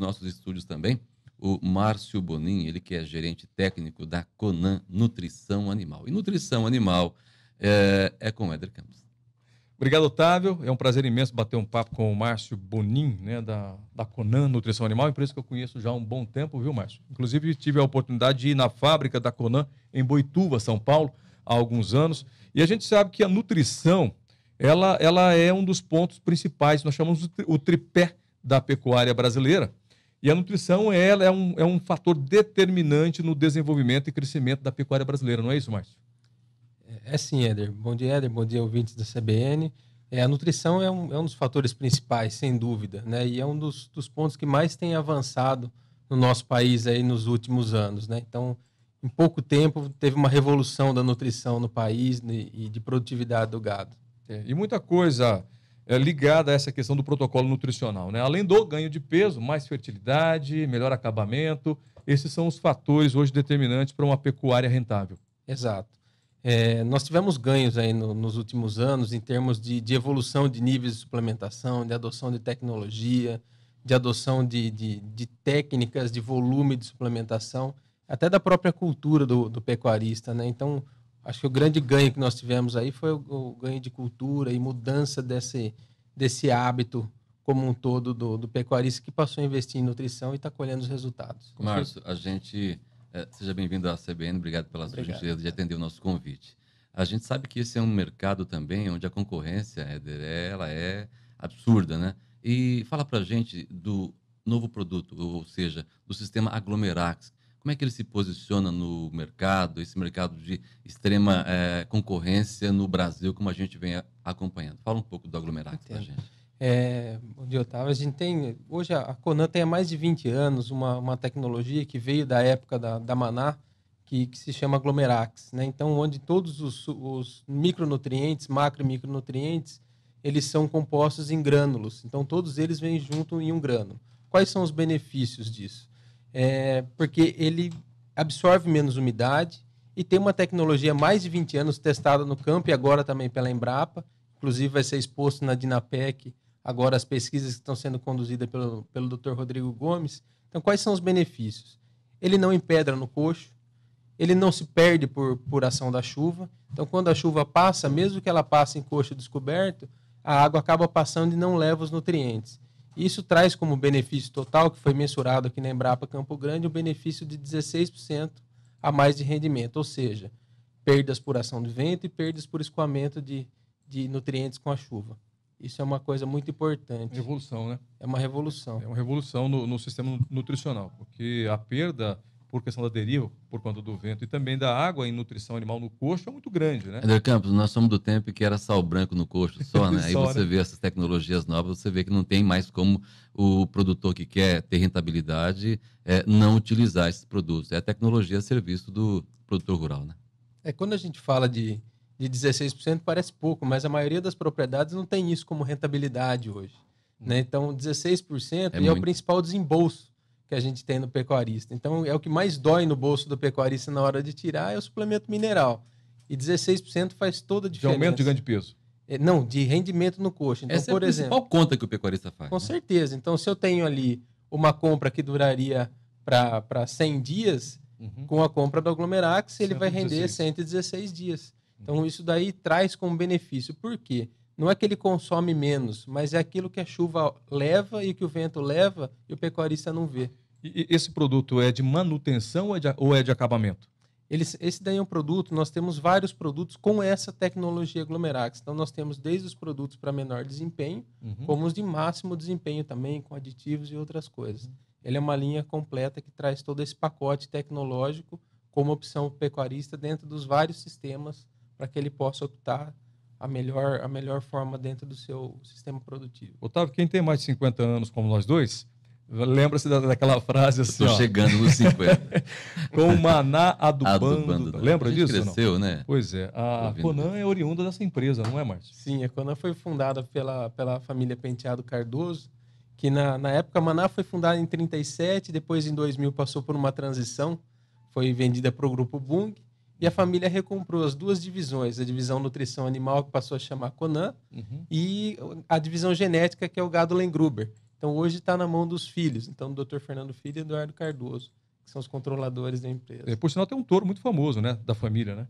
nossos estúdios também o Márcio Bonin, ele que é gerente técnico da Conan Nutrição Animal. E Nutrição Animal é, é com Eder Campos. Obrigado, Otávio. É um prazer imenso bater um papo com o Márcio Bonin, né, da, da Conan Nutrição Animal, empresa é que eu conheço já há um bom tempo, viu, Márcio? Inclusive, tive a oportunidade de ir na fábrica da Conan em Boituva, São Paulo, há alguns anos. E a gente sabe que a nutrição, ela, ela é um dos pontos principais, nós chamamos o tripé da pecuária brasileira, e a nutrição ela é, um, é um fator determinante no desenvolvimento e crescimento da pecuária brasileira, não é isso, Márcio? É, é sim, Éder. Bom dia, Éder. Bom dia, ouvintes da CBN. É, a nutrição é um, é um dos fatores principais, sem dúvida, né? E é um dos, dos pontos que mais tem avançado no nosso país aí nos últimos anos, né? Então, em pouco tempo, teve uma revolução da nutrição no país né? e de produtividade do gado. É, e muita coisa é, ligada a essa questão do protocolo nutricional. Né? Além do ganho de peso, mais fertilidade, melhor acabamento, esses são os fatores hoje determinantes para uma pecuária rentável. Exato. É, nós tivemos ganhos aí no, nos últimos anos em termos de, de, evolução de níveis de suplementação, de adoção de tecnologia, de adoção de, de, de técnicas de volume de suplementação, até da própria cultura do, do pecuarista. Né? Então, acho que o grande ganho que nós tivemos aí foi o, o ganho de cultura e mudança desse, desse hábito como um todo do, do pecuarista que passou a investir em nutrição e está colhendo os resultados. Márcio, a gente. É, seja bem-vindo à CBN, obrigado pela sua gentileza de atender o nosso convite. A gente sabe que esse é um mercado também onde a concorrência Éder, ela é absurda, né? E fala para gente do novo produto, ou seja, do sistema Aglomerax, como é que ele se posiciona no mercado, esse mercado de extrema é, concorrência no Brasil, como a gente vem acompanhando? Fala um pouco do Aglomerax para a gente. É, bom dia, Otávio. A gente tem, hoje a Conan tem há mais de 20 anos uma, uma tecnologia que veio da época da, da Maná, que, que se chama Aglomerax. Né? Então, onde todos os, os micronutrientes, macro e micronutrientes, eles são compostos em grânulos. Então, todos eles vêm junto em um grano. Quais são os benefícios disso? é, porque ele absorve menos umidade e tem uma tecnologia mais de 20 anos testada no campo e agora também pela Embrapa, inclusive vai ser exposto na Dinapec agora as pesquisas que estão sendo conduzidas pelo, pelo Dr. Rodrigo Gomes. Então, quais são os benefícios? Ele não empedra no coxo, ele não se perde por, por ação da chuva. Então, quando a chuva passa, mesmo que ela passe em coxo descoberto, a água acaba passando e não leva os nutrientes. Isso traz como benefício total, que foi mensurado aqui na Embrapa Campo Grande, um benefício de 16% a mais de rendimento, ou seja, perdas por ação do vento e perdas por escoamento de, de nutrientes com a chuva. Isso é uma coisa muito importante. Revolução, né? É uma revolução. É uma revolução no, no sistema nutricional, porque a perda por questão da deriva, por conta do vento e também da água em nutrição animal no coxo é muito grande, né? André Campos, nós somos do tempo que era sal branco no coxo só, né? Aí você né? vê essas tecnologias novas, você vê que não tem mais como o produtor que quer ter rentabilidade é, não utilizar esses produtos. É a tecnologia a serviço do produtor rural, né? É, quando a gente fala de, de 16%, parece pouco, mas a maioria das propriedades não tem isso como rentabilidade hoje. Hum. Né? Então, 16% é, é o principal desembolso que a gente tem no pecuarista. Então, é o que mais dói no bolso do pecuarista na hora de tirar é o suplemento mineral. E 16% faz toda a diferença. De aumento de ganho de peso. É, não, de rendimento no coxo. Então, Essa por é a exemplo. Qual conta que o pecuarista faz? Com né? certeza. Então, se eu tenho ali uma compra que duraria para 100 dias, uhum. com a compra do Aglomerax, ele 116. vai render 116 dias. Então, uhum. isso daí traz como benefício. Por quê? não é que ele consome menos, mas é aquilo que a chuva leva e que o vento leva e o pecuarista não vê. E esse produto é de manutenção ou é de, ou é de acabamento? Eles, esse daí é um produto, nós temos vários produtos com essa tecnologia Glomerax. Então, nós temos desde os produtos para menor desempenho, uhum. como os de máximo desempenho também, com aditivos e outras coisas. Uhum. Ele é uma linha completa que traz todo esse pacote tecnológico como opção pecuarista dentro dos vários sistemas para que ele possa optar a melhor, a melhor forma dentro do seu sistema produtivo. Otávio, quem tem mais de 50 anos, como nós dois, lembra-se daquela frase assim. Estou chegando nos 50. Com o maná adubando. adubando né? lembra disso? Cresceu, né? Pois é. A Conan é oriunda dessa empresa, não é, Márcio? Sim, a Conan foi fundada pela, pela família Penteado Cardoso, que na, na época Maná foi fundada em 1937, depois em 2000 passou por uma transição, foi vendida para o grupo Bung e a família recomprou as duas divisões, a divisão nutrição animal, que passou a chamar Conan, uhum. e a divisão genética, que é o gado Lengruber. Então, hoje está na mão dos filhos, então, do Dr. Fernando Filho e Eduardo Cardoso, que são os controladores da empresa. É, por sinal, tem um touro muito famoso, né, da família, né?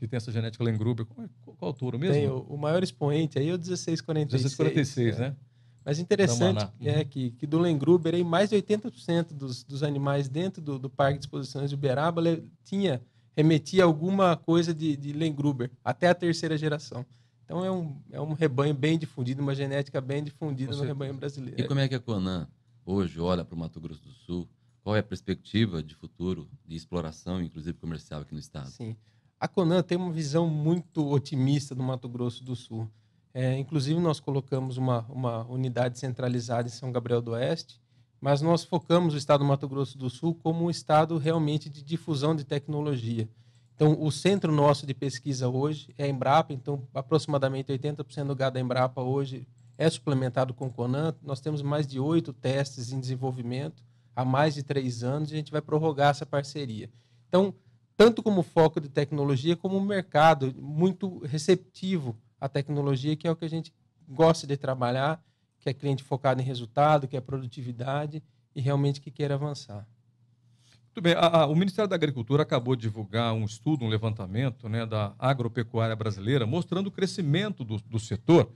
Que tem essa genética Lengruber. É, qual, qual, o touro mesmo? Tem, o, o, maior expoente aí né? é o 1646. 1646, né? né? Mas interessante é uhum. é que, que do Lengruber, aí, mais de 80% dos, dos animais dentro do, do Parque de Exposições de Uberaba tinha remetia a alguma coisa de, de Lengruber, até a terceira geração. Então é um, é um rebanho bem difundido, uma genética bem difundida Você... no rebanho brasileiro. E como é que a Conan hoje olha para o Mato Grosso do Sul? Qual é a perspectiva de futuro, de exploração, inclusive comercial aqui no estado? Sim. A Conan tem uma visão muito otimista do Mato Grosso do Sul. É, inclusive, nós colocamos uma, uma unidade centralizada em São Gabriel do Oeste, mas nós focamos o estado do Mato Grosso do Sul como um estado realmente de difusão de tecnologia. Então, o centro nosso de pesquisa hoje é a Embrapa, então aproximadamente 80% do gado da Embrapa hoje é suplementado com Conan. Nós temos mais de oito testes em desenvolvimento há mais de três anos e a gente vai prorrogar essa parceria. Então, tanto como foco de tecnologia, como um mercado muito receptivo à tecnologia, que é o que a gente gosta de trabalhar que é cliente focado em resultado, que é produtividade e realmente que queira avançar. Muito bem. A, a, o Ministério da Agricultura acabou de divulgar um estudo, um levantamento né, da agropecuária brasileira, mostrando o crescimento do, do setor,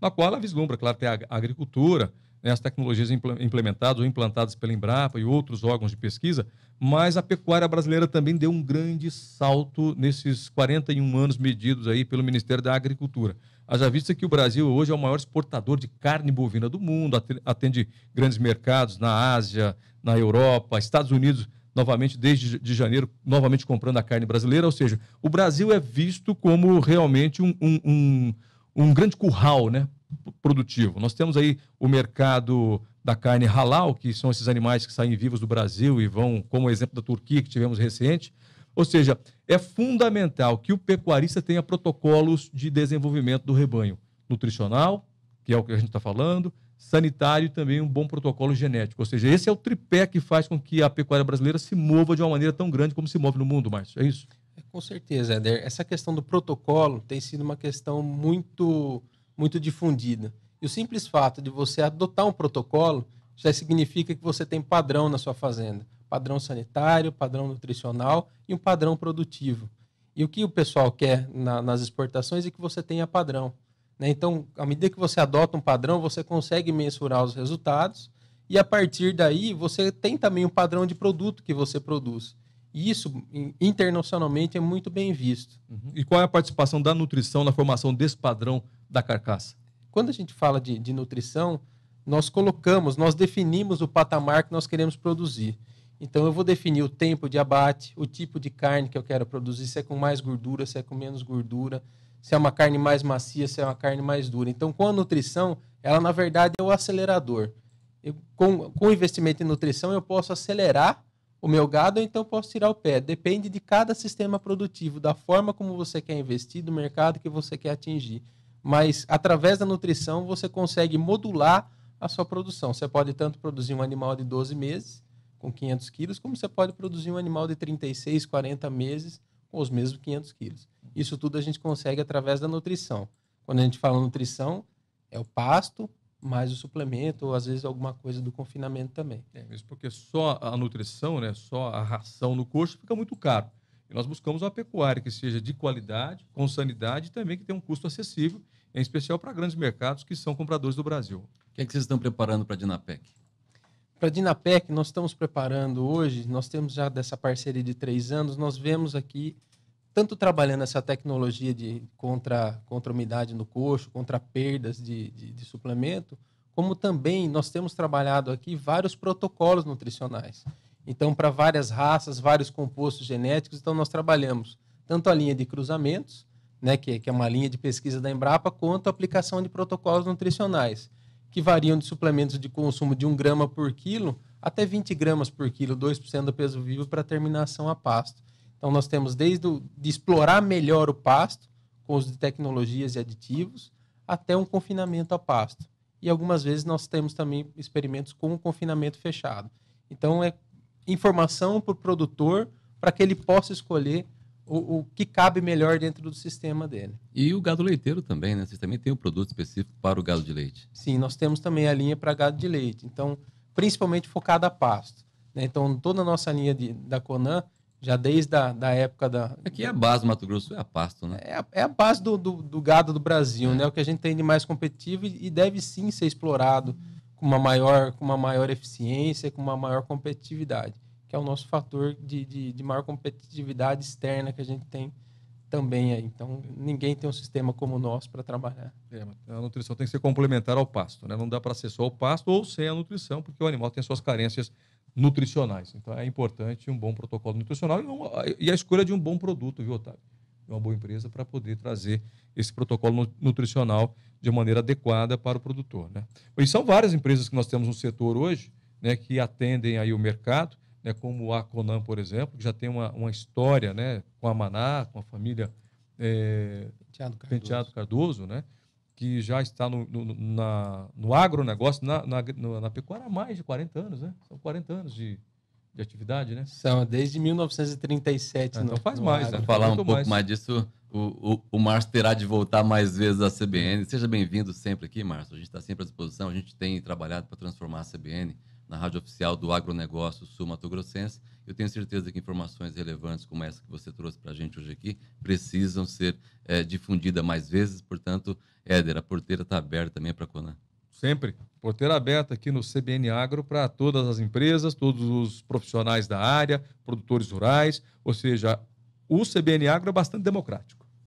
na qual ela vislumbra, claro, tem a agricultura, né, as tecnologias implementadas ou implantadas pela Embrapa e outros órgãos de pesquisa, mas a pecuária brasileira também deu um grande salto nesses 41 anos medidos aí pelo Ministério da Agricultura. Haja vista que o Brasil hoje é o maior exportador de carne bovina do mundo, atende grandes mercados na Ásia, na Europa, Estados Unidos, novamente desde de janeiro, novamente comprando a carne brasileira, ou seja, o Brasil é visto como realmente um, um, um um grande curral né, produtivo. Nós temos aí o mercado da carne halal, que são esses animais que saem vivos do Brasil e vão, como exemplo da Turquia que tivemos recente. Ou seja, é fundamental que o pecuarista tenha protocolos de desenvolvimento do rebanho nutricional, que é o que a gente está falando, sanitário e também um bom protocolo genético. Ou seja, esse é o tripé que faz com que a pecuária brasileira se mova de uma maneira tão grande como se move no mundo, Márcio. É isso? É, com certeza, Eder. Essa questão do protocolo tem sido uma questão muito muito difundida. E o simples fato de você adotar um protocolo já significa que você tem padrão na sua fazenda, padrão sanitário, padrão nutricional e um padrão produtivo. E o que o pessoal quer na, nas exportações é que você tenha padrão. Né? Então, à medida que você adota um padrão, você consegue mensurar os resultados e a partir daí você tem também um padrão de produto que você produz. E isso, internacionalmente, é muito bem visto. Uhum. E qual é a participação da nutrição na formação desse padrão da carcaça? Quando a gente fala de, de nutrição, nós colocamos, nós definimos o patamar que nós queremos produzir. Então, eu vou definir o tempo de abate, o tipo de carne que eu quero produzir, se é com mais gordura, se é com menos gordura, se é uma carne mais macia, se é uma carne mais dura. Então, com a nutrição, ela na verdade é o acelerador. Eu, com, com o investimento em nutrição, eu posso acelerar o meu gado, ou então posso tirar o pé. Depende de cada sistema produtivo, da forma como você quer investir, do mercado que você quer atingir. Mas através da nutrição você consegue modular a sua produção. Você pode tanto produzir um animal de 12 meses com 500 quilos, como você pode produzir um animal de 36, 40 meses com os mesmos 500 quilos. Isso tudo a gente consegue através da nutrição. Quando a gente fala nutrição, é o pasto, mais o suplemento ou às vezes alguma coisa do confinamento também. É, mesmo porque só a nutrição, né, só a ração no coxo fica muito caro. E nós buscamos uma pecuária que seja de qualidade, com sanidade e também que tenha um custo acessível, em especial para grandes mercados que são compradores do Brasil. O que é que vocês estão preparando para a Dinapec? Para a Dinapec, nós estamos preparando hoje, nós temos já dessa parceria de três anos, nós vemos aqui tanto trabalhando essa tecnologia de contra, contra umidade no coxo, contra perdas de, de, de suplemento, como também nós temos trabalhado aqui vários protocolos nutricionais. Então, para várias raças, vários compostos genéticos, então nós trabalhamos tanto a linha de cruzamentos, né, que, que é uma linha de pesquisa da Embrapa, quanto a aplicação de protocolos nutricionais, que variam de suplementos de consumo de 1 grama por quilo até 20 gramas por quilo, 2% do peso vivo para terminação a pasto. Então, nós temos desde o, de explorar melhor o pasto, com os de tecnologias e aditivos, até um confinamento a pasto. E algumas vezes nós temos também experimentos com um confinamento fechado. Então, é informação para o produtor para que ele possa escolher o, o, que cabe melhor dentro do sistema dele. E o gado leiteiro também, né? Vocês também têm um produto específico para o gado de leite. Sim, nós temos também a linha para gado de leite. Então, principalmente focada a pasto. Né? Então, toda a nossa linha de, da Conan já desde a da época da. Aqui é, é a base do Mato Grosso, é a pasto, né? É a, é a base do, do, do, gado do Brasil, é. né? O que a gente tem de mais competitivo e, deve sim ser explorado com uma maior, com uma maior eficiência, com uma maior competitividade, que é o nosso fator de, de, de maior competitividade externa que a gente tem também aí. Então, ninguém tem um sistema como o nosso para trabalhar. É, a nutrição tem que ser complementar ao pasto, né? Não dá para ser só o pasto ou sem a nutrição, porque o animal tem suas carências nutricionais. Então é importante um bom protocolo nutricional e, a escolha de um bom produto, viu, Otávio? De uma boa empresa para poder trazer esse protocolo nutricional de maneira adequada para o produtor. Né? E são várias empresas que nós temos no setor hoje né, que atendem aí o mercado, né, como a Conan, por exemplo, que já tem uma, uma história né, com a Maná, com a família é, eh, Penteado Cardoso, Penteado Cardoso né? que já está no, no, na, no agronegócio, na, na, na pecuária há mais de 40 anos, né? São 40 anos de, de atividade, né? São, desde 1937. não é, então faz mais. né? falar um pouco mais, mais disso, o, o, o Márcio terá de voltar mais vezes à CBN. Seja bem-vindo sempre aqui, Márcio. A gente está sempre à disposição, a gente tem trabalhado para transformar a CBN na rádio oficial do agronegócio sul-mato grossense. Eu tenho certeza que informações relevantes como essa que você trouxe para a gente hoje aqui precisam ser é, difundidas mais vezes. Portanto, Éder, a porteira está aberta também para a Conan. Sempre. Porteira aberta aqui no CBN Agro para todas as empresas, todos os profissionais da área, produtores rurais, ou seja, o CBN Agro é bastante democrático.